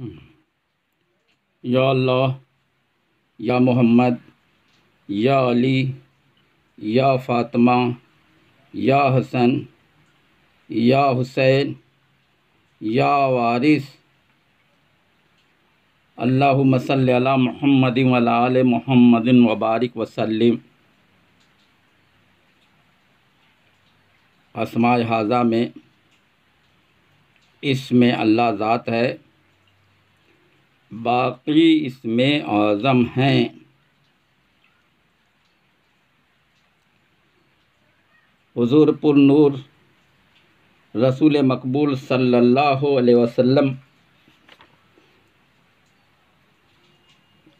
हम्म। या अल्लाह या मोहम्मद या अली या फातिमा या हसन या हुसैन या वारिस अल्लाह मसल महमद वल महमद वबारक वसलम असमाय हाजा में इसमें अल्लाह ज़ात है बाकी इसमें आज़म हैं हजूर नूर रसूल मकबूल सल्लल्लाहु अलैहि वसल्लम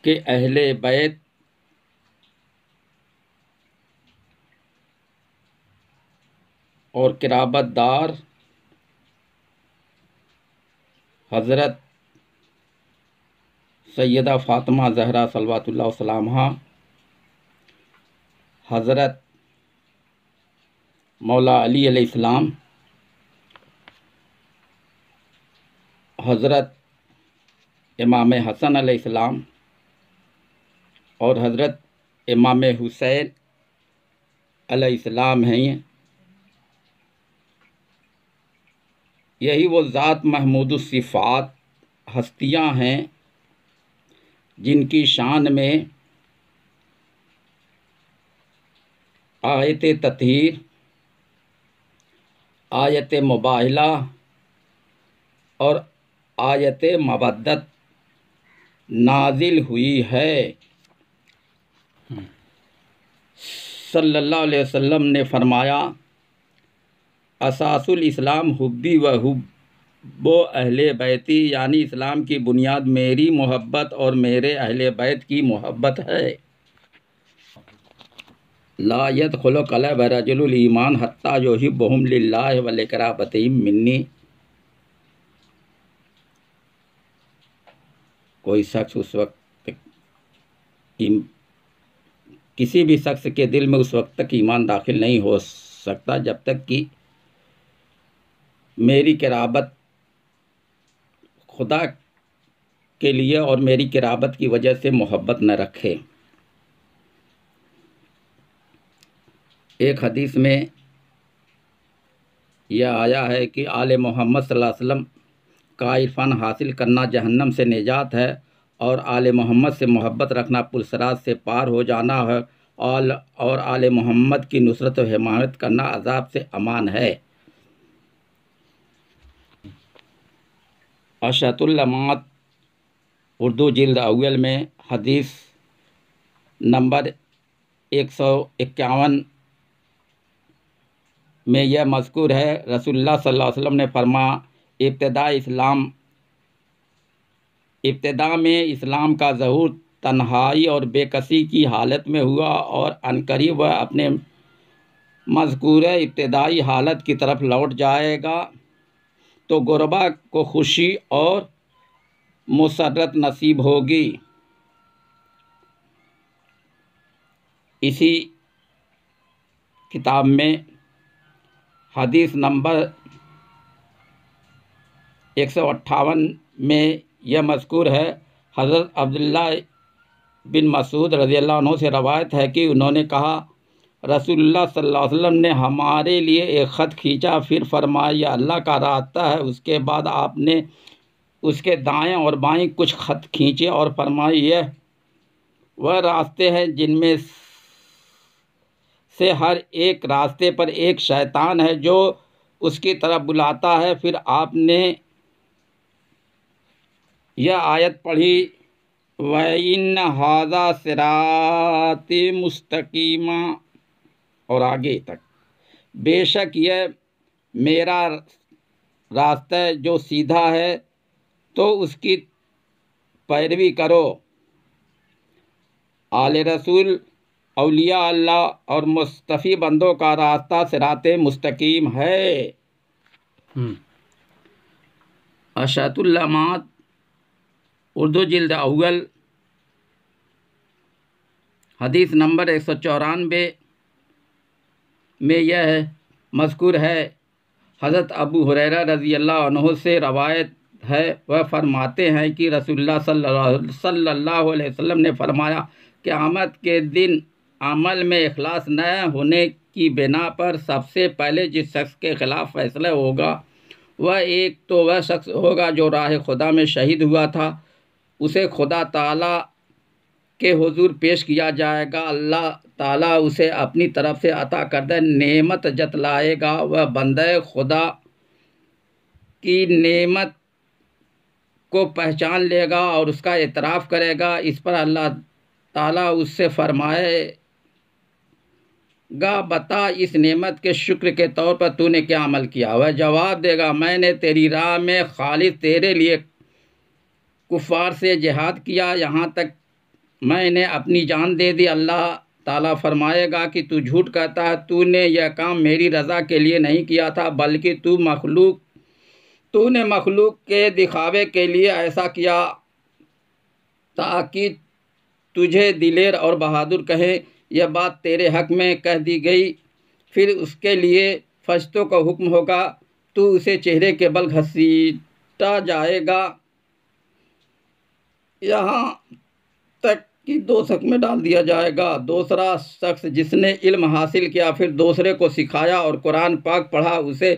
के अहले बैत और किराबतदार हज़रत सैदा फ़ातमा जहरा सलवातुल्लाम हज़रत मौला अली अलैहिस्सलाम हज़रत इमाम हसन अलैहिस्सलाम और हज़रत इमाम हुसैन अलैहिस्सलाम हैं यही वो ज़ात महमूद सिफ़ात हस्तियां हैं जिनकी शान में आयत तथीर आयत मुबाहला और आयत मबदत नाजिल हुई है सल्लल्लाहु अलैहि वसल्लम ने फरमाया असासुल इस्लाम हुब्बी व हुब वो अहल बैती यानी इस्लाम की बुनियाद मेरी मोहब्बत और मेरे अहल बैत की मोहब्बत है लायत खलो कल बरजुल ईमान हत्ता जो ही बहुम लाह बतीम मिन्नी कोई शख्स उस वक्त किसी भी शख्स के दिल में उस वक्त तक ईमान दाखिल नहीं हो सकता जब तक कि मेरी कराबत खुदा के लिए और मेरी किराबत की वजह से मोहब्बत न रखे एक हदीस में यह आया है कि आले मोहम्मद वसल्लम का इरफान हासिल करना जहन्नम से निजात है और आले मोहम्मद से मोहब्बत रखना पुलसराज से पार हो जाना है और आल मोहम्मद की नुसरत व हमायत करना अजाब से अमान है अशतुल्लमात उर्दू जिल्द अव्वल में हदीस नंबर एक सौ इक्यावन में यह मजकूर है रसूलुल्लाह सल्लल्लाहु अलैहि वसल्लम ने फरमा इब्तदा इस्लाम इब्तदा में इस्लाम का जहूर तन्हाई और बेकसी की हालत में हुआ और अनकरीब वह अपने मजकूर इब्तदाई हालत की तरफ लौट जाएगा तो गुरबा को खुशी और मुसरत नसीब होगी इसी किताब में हदीस नंबर एक सौ अट्ठावन में यह मशकूर है हज़रत अब्दुल्ला बिन मसूद रज़ी अल्लाह से रवायत है कि उन्होंने कहा रसुल्ला सल्लल्लाहु वसल्लम ने हमारे लिए एक ख़त खींचा फिर फरमाया अल्लाह का रास्ता है उसके बाद आपने उसके दाएं और बाएं कुछ ख़त खींचे और फरमाए यह वह रास्ते हैं जिनमें से हर एक रास्ते पर एक शैतान है जो उसकी तरफ बुलाता है फिर आपने यह आयत पढ़ी व इन हाजा सिरात मुस्तकीमा और आगे तक बेशक यह मेरा रास्ता जो सीधा है तो उसकी पैरवी करो आल रसूल अलिया अल्लाह और मुस्तफ़ी बंदों का रास्ता सिरात मुस्तकीम है हम्म। अशातुल्लामात उर्दू जल्द अव्वल हदीस नंबर एक सौ चौरानवे में यह मذकूर है हज़रत अबू हुरैरा रज़ी अल्लाह से रवायत है वह फरमाते हैं कि रसोल्ला सल्लल्लाहु अलैहि वसल्लम ने फरमाया कि आमद के दिन अमल में अखलास न होने की बिना पर सबसे पहले जिस शख्स के ख़िलाफ़ फैसला होगा वह एक तो वह शख्स होगा जो राह खुदा में शहीद हुआ था उसे खुदा ताला के हुजूर पेश किया जाएगा अल्लाह ताला उसे अपनी तरफ से अता कर दे नेमत जतलाएगा वह बंदे खुदा की नेमत को पहचान लेगा और उसका एतराफ़ करेगा इस पर अल्लाह ताला उससे फरमाएगा बता इस नेमत के शुक्र के तौर पर तूने क्या अमल किया वह जवाब देगा मैंने तेरी राह में खालिद तेरे लिए कुफार से जिहाद किया यहाँ तक मैंने अपनी जान दे दी अल्लाह ताला फरमाएगा कि तू झूठ कहता है तूने यह काम मेरी रज़ा के लिए नहीं किया था बल्कि तू मखलूक तूने मखलूक के दिखावे के लिए ऐसा किया ताकि तुझे दिलेर और बहादुर कहे यह बात तेरे हक में कह दी गई फिर उसके लिए फरिश्तों का हुक्म होगा तू उसे चेहरे के बल घसीटा जाएगा यहाँ तक कि शख्स में डाल दिया जाएगा दूसरा शख्स जिसने इल्म हासिल किया फिर दूसरे को सिखाया और कुरान पाक पढ़ा उसे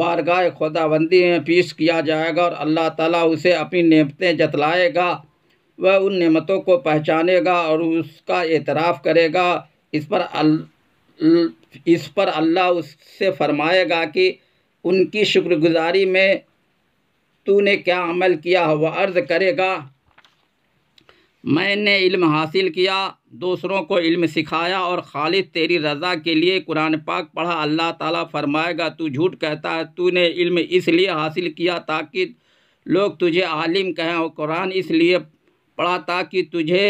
बारगाह खुदाबंदी में पेश किया जाएगा और अल्लाह ताला उसे अपनी नेमतें जतलाएगा वह उन नेमतों को पहचानेगा और उसका एतराफ़ करेगा इस पर अल इस पर अल्लाह उससे फरमाएगा कि उनकी शुक्रगुजारी में तूने क्या अमल किया वह अर्ज़ करेगा मैंने इल्म हासिल किया दूसरों को इल्म सिखाया और खालिद तेरी रज़ा के लिए कुरान पाक पढ़ा अल्लाह ताला फरमाएगा तू झूठ कहता है तूने इल्म इसलिए हासिल किया ताकि लोग तुझे आलिम कहें और कुरान इसलिए पढ़ा ताकि तुझे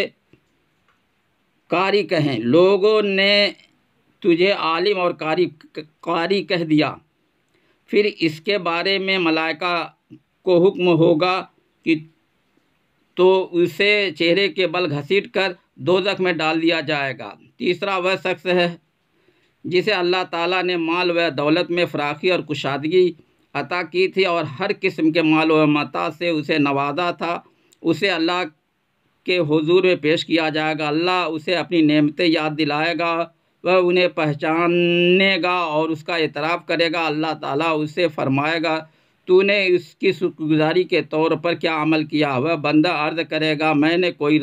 कारी कहें लोगों ने तुझे आलिम और कारी कारी कह दिया फिर इसके बारे में मलाइका को हुक्म होगा कि तो उसे चेहरे के बल घसीट कर दोजख में डाल दिया जाएगा तीसरा वह शख्स है जिसे अल्लाह ताला ने माल व दौलत में फ़राखी और कुशादगी अता की थी और हर किस्म के माल व मता से उसे नवाजा था उसे अल्लाह के हुजूर में पेश किया जाएगा अल्लाह उसे अपनी नेमतें याद दिलाएगा वह उन्हें पहचानेगा और उसका एतराफ़ करेगा अल्लाह ताला उसे फरमाएगा तूने इसकी शुक्रगुजारी के तौर पर क्या अमल किया वह बंदा अर्ज करेगा मैंने कोई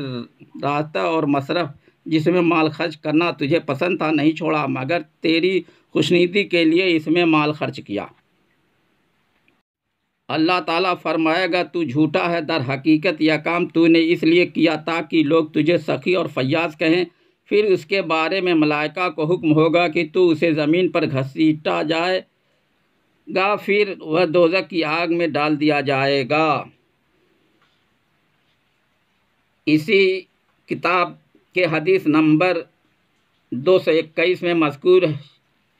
रास्ता और मशरफ़ जिसमें माल खर्च करना तुझे पसंद था नहीं छोड़ा मगर तेरी खुशनीति के लिए इसमें माल खर्च किया अल्लाह ताला फरमाएगा तू झूठा है दर हकीकत यह काम तूने इसलिए किया ताकि लोग तुझे सखी और फयाज कहें फिर उसके बारे में मलाइका को हुक्म होगा कि तू उसे ज़मीन पर घसीटा जाए गा फिर वह दोजक की आग में डाल दिया जाएगा इसी किताब के हदीस नंबर दो सौ इक्कीस में मजकूर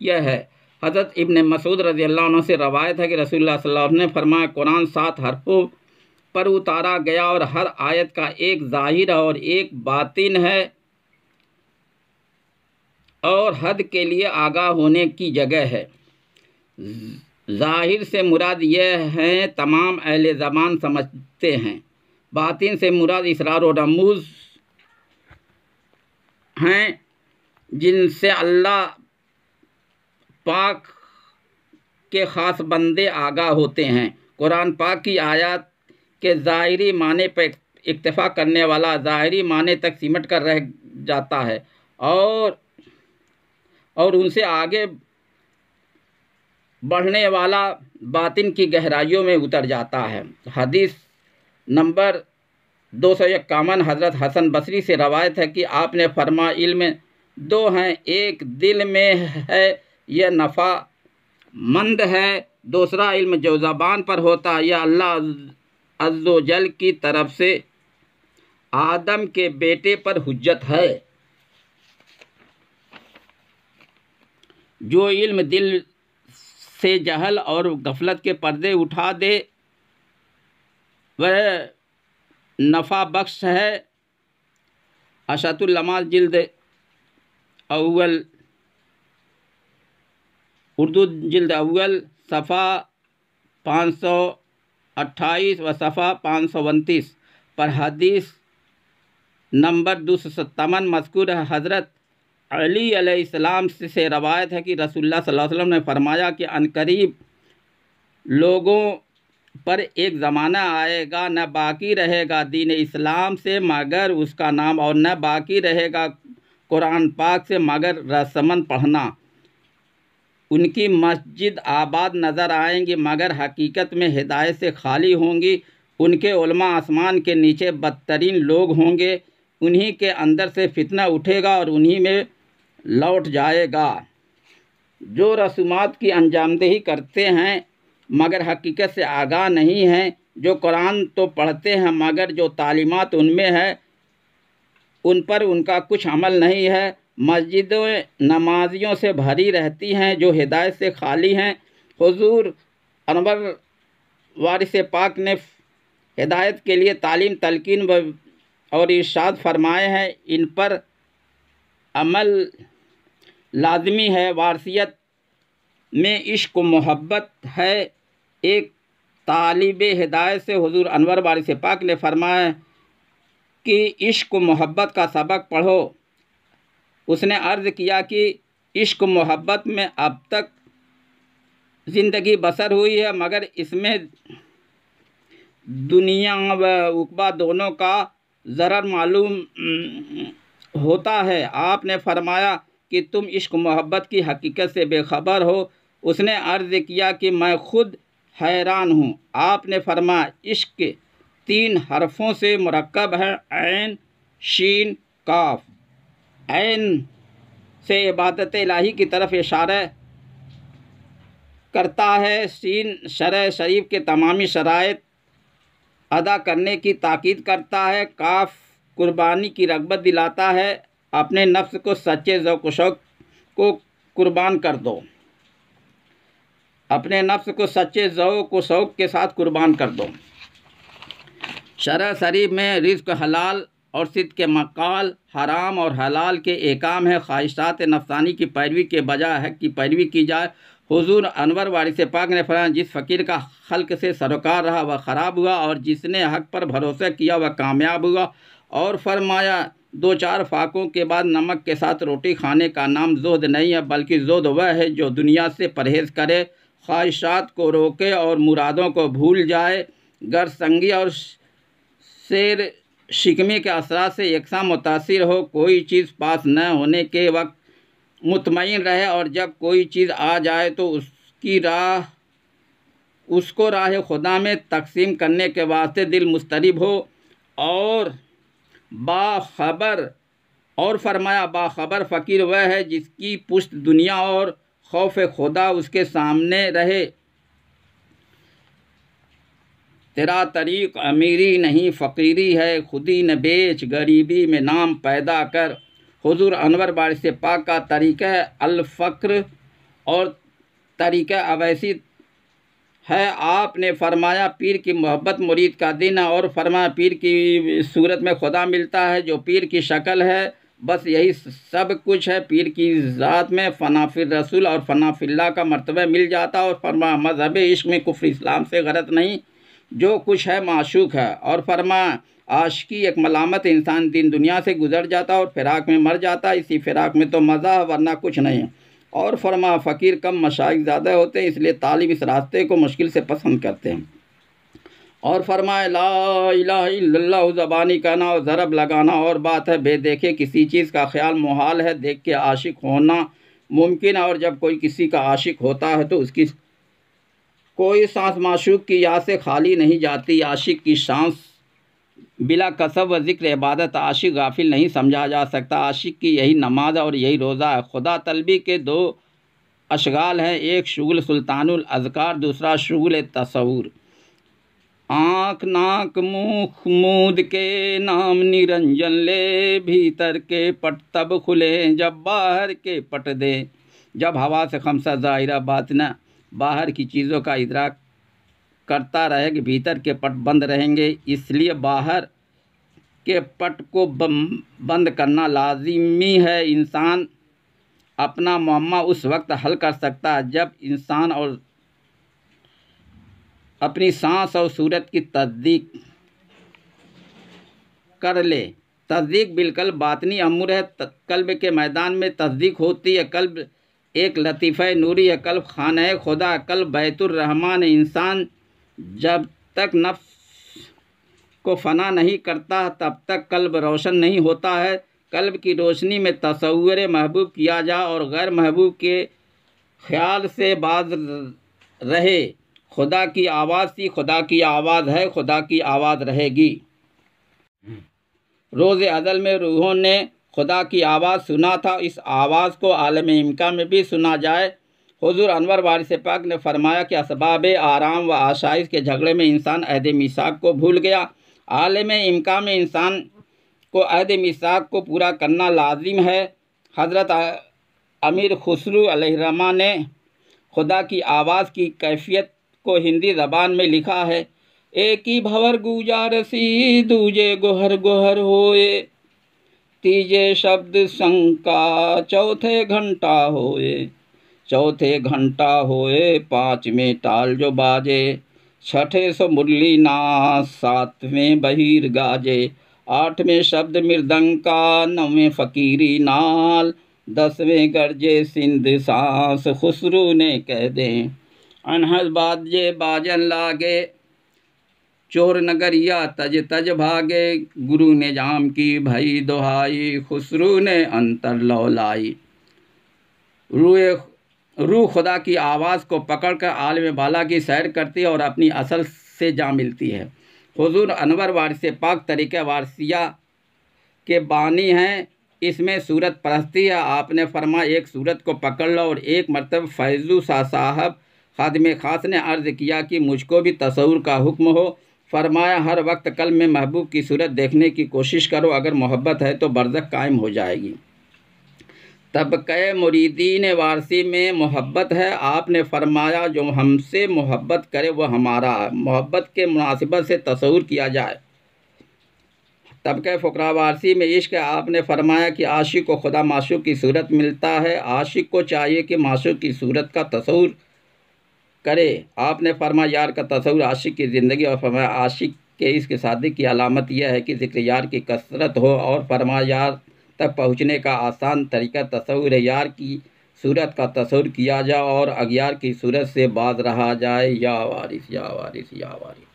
यह है हज़रत इब्ने मसूद रजी अल्लाह से रवायत है कि रसूल सल्लल्लाहु अलैहि ने फरमाया कुरान सात हरफों पर उतारा गया और हर आयत का एक ज़ाहिर और एक बातिन है और हद के लिए आगाह होने की जगह है ज़ाहिर से मुराद यह हैं तमाम अहल ज़बान समझते हैं बातिन से मुराद इसरार और रमूज़ हैं जिनसे अल्लाह पाक के ख़ास बंदे आगा होते हैं कुरान पाक की आयत के ज़ाहरी माने पर इतफ़ा करने वाला ज़ाहरी माने तक सिमट कर रह जाता है और और उनसे आगे बढ़ने वाला बातिन की गहराइयों में उतर जाता है हदीस नंबर दो सौ इक्यावन हज़रत हसन बसरी से रवायत है कि आपने फरमा इल्म दो हैं एक दिल में है यह नफ़ा मंद है दूसरा इल्म जो ज़बान पर होता है यह अल्लाह अज्जोजल की तरफ से आदम के बेटे पर हुज्जत है जो इल्म दिल से जहल और गफलत के पर्दे उठा दे वह नफ़ा बख्श है अशातुल्लमा जिल्द अव्वल उर्दू जिल्द अव्वल सफ़ा पाँच सौ अट्ठाईस व सफ़ा पाँच सौ उनतीस पर हदीस नंबर दो सौ सत्तावन मस्कूर हज़रत अली सलाम से रवायत है कि रसुल्ला वसम ने फरमाया कि अनकरीब लोगों पर एक ज़माना आएगा न बाकी रहेगा दीन इस्लाम से मगर उसका नाम और न बाकी रहेगा कुरान पाक से मगर रसमन पढ़ना उनकी मस्जिद आबाद नज़र आएंगी मगर हकीकत में हिदायत से खाली होंगी उनके उलमा आसमान के नीचे बदतरीन लोग होंगे उन्हीं के अंदर से फितना उठेगा और उन्हीं में लौट जाएगा जो रसूमात की अनजामदेही करते हैं मगर हकीकत से आगाह नहीं हैं जो कुरान तो पढ़ते हैं मगर जो तालीमत उनमें है उन पर उनका कुछ अमल नहीं है मस्जिदें नमाजियों से भरी रहती हैं जो हिदायत से खाली हैं हुजूर अनवर वारिस पाक ने हिदायत के लिए तालीम तलकिन और इर्शाद फरमाए हैं इन पर अमल लाजमी है वारसीत में इश्क मोहब्बत है एक तालिब हिदायत से हजूर अनवर से पाक ने फरमाया कि इश्क मोहब्बत का सबक पढ़ो उसने अर्ज़ किया कि इश्क मोहब्बत में अब तक ज़िंदगी बसर हुई है मगर इसमें दुनिया व उकबा दोनों का ज़र मालूम होता है आपने फरमाया कि तुम इश्क मोहब्बत की हकीकत से बेखबर हो उसने अर्ज़ किया कि मैं खुद हैरान हूँ आपने फरमाया इश्क तीन हरफों से मरकब है ऐन शीन काफ ऐन से इबादत लाही की तरफ इशारा करता है शीन शर शरीफ के तमामी शरात अदा करने की ताकीद करता है काफ़ कुर्बानी की रगबत दिलाता है अपने नफ्स को सच्चे ज़ौक शौक को कुर्बान कर दो अपने नफ्स को सच्चे ज़ौक व शौक के साथ कुर्बान कर दो शरा शरीफ में रिज्क हलाल और सिद्ध के मकाल हराम और हलाल के एकाम है ख्वाहिशात नफसानी की पैरवी के बजाय हक की पैरवी की जाए हुजूर अनवर वारिस पाक ने फरमाया जिस फ़कीर का खल्क से सरोकार रहा वह ख़राब हुआ और जिसने हक पर भरोसा किया वह कामयाब हुआ और फरमाया दो चार फाकों के बाद नमक के साथ रोटी खाने का नाम जोद नहीं है बल्कि जोद वह है जो दुनिया से परहेज़ करे ख्वाहिशात को रोके और मुरादों को भूल जाए गर संगी और शेर शिकमी के असरा से यकसा मुतासर हो कोई चीज़ पास न होने के वक्त मुतमिन रहे और जब कोई चीज़ आ जाए तो उसकी राह उसको राह खुदा में तकसीम करने के वास्ते दिल मुस्तरब हो और बाबर और फरमाया बाबर फ़कीर वह है जिसकी पुष्ट दुनिया और खौफ खुदा उसके सामने रहे तेरा तरीक अमीरी नहीं फ़कीरी है खुदी न बेच गरीबी में नाम पैदा कर हजूर अनवर बारिश पाक का तरीक़ अलफ़्र और तरीक़ अवैसी है आपने फरमाया पीर की मोहब्बत मुरीद का दिन और फरमाया पीर की सूरत में खुदा मिलता है जो पीर की शक्ल है बस यही सब कुछ है पीर की ज़ात में फ़नाफिर रसूल और फ़नाफिल्ला का मरतबा मिल जाता और फरमा मजहब इश्क में कुफर इस्लाम से गलत नहीं जो कुछ है माशूक है और फरमा आशकी एक मलामत इंसान दिन दुनिया से गुजर जाता और फिराक में मर जाता इसी फिराक में तो मज़ा है वरना कुछ नहीं है और फरमा फ़कीर कम मशाइ ज़्यादा होते हैं इसलिए तालिब इस रास्ते को मुश्किल से पसंद करते हैं और फरमाए ला ज़बानी कहना और ज़रब लगाना और बात है बेदेखे किसी चीज़ का ख्याल मुहाल है देख के आशिक होना मुमकिन है और जब कोई किसी का आशिक होता है तो उसकी कोई सांस माशूक की याद से खाली नहीं जाती आशिक की सांस बिला कसब व ज़िक्र इबादत आशिक गाफिल नहीं समझा जा सकता आशिक की यही नमाज और यही रोज़ा है खुदा तलबी के दो अशगाल हैं एक शुगल सुल्तानुल अजकार दूसरा शुगल तस्वूर आँख नाक मुख मूद के नाम निरंजन ले भीतर के पट तब खुले जब बाहर के पट दे जब हवा से खमसा ज़ाहिरा बात न बाहर की चीज़ों का इदराक करता रहे कि भीतर के पट बंद रहेंगे इसलिए बाहर के पट को बंद करना लाजिमी है इंसान अपना मामा उस वक्त हल कर सकता है जब इंसान और अपनी सांस और सूरत की तस्दीक कर ले तस्दीक बिल्कुल बातनी अमूर है कल्ब के मैदान में तस्दीक होती है कल्ब एक लतीफ़ नूरी है कल्ब खान खुदा कल्ब बैतुलरहमान इंसान जब तक नफ्स को फना नहीं करता तब तक कल्ब रोशन नहीं होता है कल्ब की रोशनी में तस्वर महबूब किया जा और गैर महबूब के ख्याल से बाज रहे खुदा की आवाज़ थी खुदा की आवाज़ है खुदा की आवाज़ रहेगी रोज़ अदल में रूहों ने खुदा की आवाज़ सुना था इस आवाज़ को आलम इमका में भी सुना जाए हजूर अनवर वारिस पाक ने फरमाया कि इसबाब आराम व आशाइश के झगड़े में इंसान अहद मिसाक को भूल गया आलम इमका में इंसान को अहद मिसाक को पूरा करना लाजिम है हज़रत अमीर खुसरू अलहरमा ने खुदा की आवाज़ की कैफियत को हिंदी ज़बान में लिखा है एक ही भवर गुजा रसी दूजे गोहर गोहर होए तीजे शब्द शंका चौथे घंटा होए चौथे घंटा होए पाँचवें ताल जो बाजे छठे सो मुरली नाच सातवें बहीर गाजे आठवें शब्द मृदंग का नौवें फकीरी नाल दसवें गरजे सिंध सांस खुसरू ने कह दें अनहस बाजे बाजन लागे चोर नगरिया तज तज भागे गुरु ने जाम की भई दोहाई खुसरू ने अंतर लौलाई रुए रूह खुदा की आवाज़ को पकड़कर आलम बाला की सैर करती है और अपनी असल से जा मिलती है हजूर अनवर वारस पाक तरीक़ वारसिया के बानी हैं इसमें सूरत परस्ती है आपने फरमा एक सूरत को पकड़ लो और एक मरतब फैज़ु शाह साहब खादम ख़ास ने अर्ज़ किया कि मुझको भी तस्वूर का हुक्म हो फरमाया हर वक्त कल में महबूब की सूरत देखने की कोशिश करो अगर मोहब्बत है तो बरदक कायम हो जाएगी तबके मुरीदीन वारसी में मोहब्बत है आपने फरमाया जो हमसे मोहब्बत करे वह हमारा मोहब्बत के मुनासिबत से तस्वूर किया जाए तबके फ़करा वारसी में इश्क आपने फरमाया कि आशिक को खुदा माशूक की सूरत मिलता है आशिक को चाहिए कि माशू की सूरत का तस्वूर करे आपने फरमाया यार का तस्वूर आशिक की ज़िंदगी और फरमाया आशिक के इसके शादी की अलामत यह है कि जिक्र यार की कसरत हो और फरमाया यार तक पहुँचने का आसान तरीका तस्वुर यार की सूरत का तस्वुर किया जाए और अग्यार की सूरत से बाज रहा जाए या वारिस या वारिस या वारिस